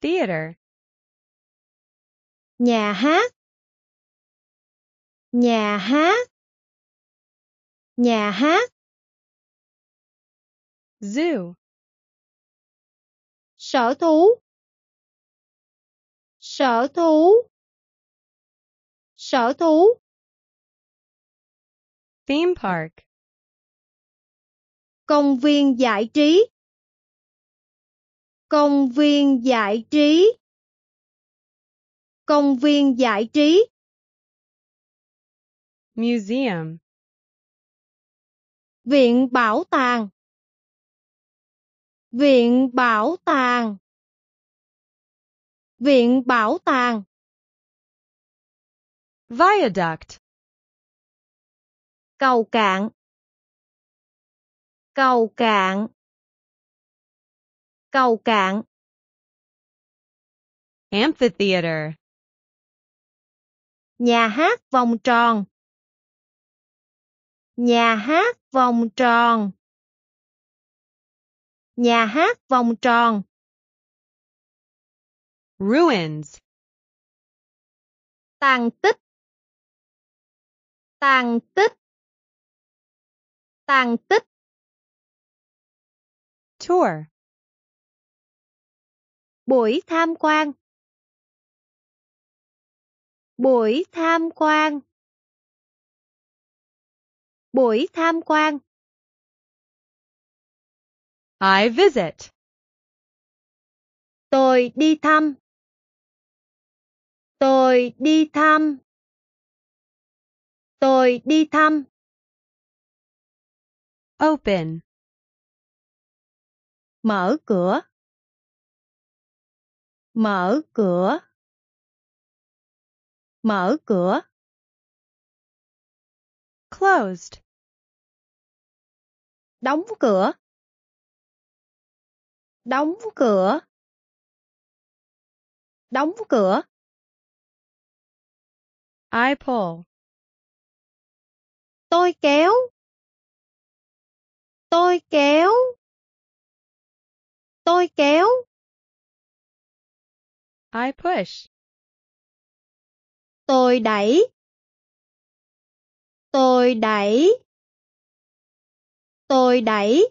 theater nhà hát nhà hát nhà hát zoo sở thú sở thú sở thú theme park công viên giải trí Công viên giải trí. Công viên giải trí. Museum. Viện bảo tàng. Viện bảo tàng. Viện bảo tàng. Viaduct. Cầu cạn. Cầu cạn. Cầu cạn Amphitheater Nhà hát vòng tròn Nhà hát vòng tròn Nhà hát vòng tròn Ruins Tàn tích Tàn tích Tàn tích Tour buổi tham quan buổi tham quan buổi tham quan I visit tôi đi thăm tôi đi thăm tôi đi thăm open mở cửa mở cửa mở cửa closed đóng cửa đóng cửa đóng cửa I pull tôi kéo tôi kéo tôi kéo I push. Tôi đẩy. Tôi đẩy. Tôi đẩy.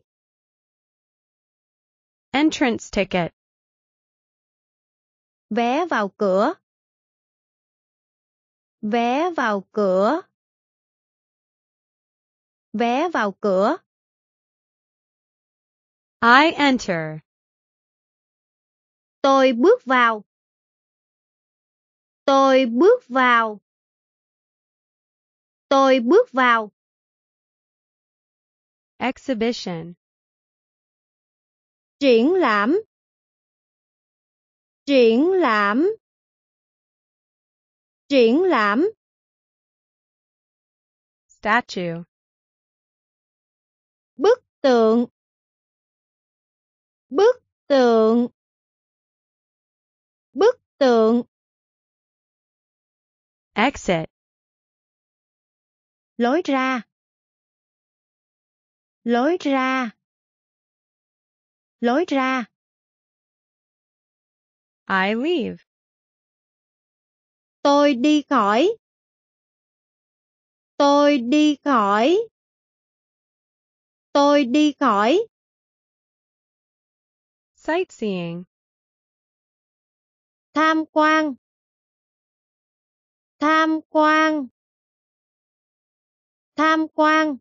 Entrance ticket. Vé vào cửa. Vé vào cửa. Vé vào cửa. I enter. Tôi bước vào. Tôi bước vào. Tôi bước vào. Exhibition. Triển lãm. Triển lãm. Triển lãm. Statue. Bức tượng. Bức tượng. Bức tượng Exit. Lối ra. Lối ra. Lối ra. I leave. Tôi đi khỏi. Tôi đi khỏi. Tôi đi khỏi. Sightseeing. Tham quan tham quan tham quan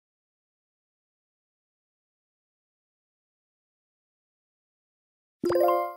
Thank you.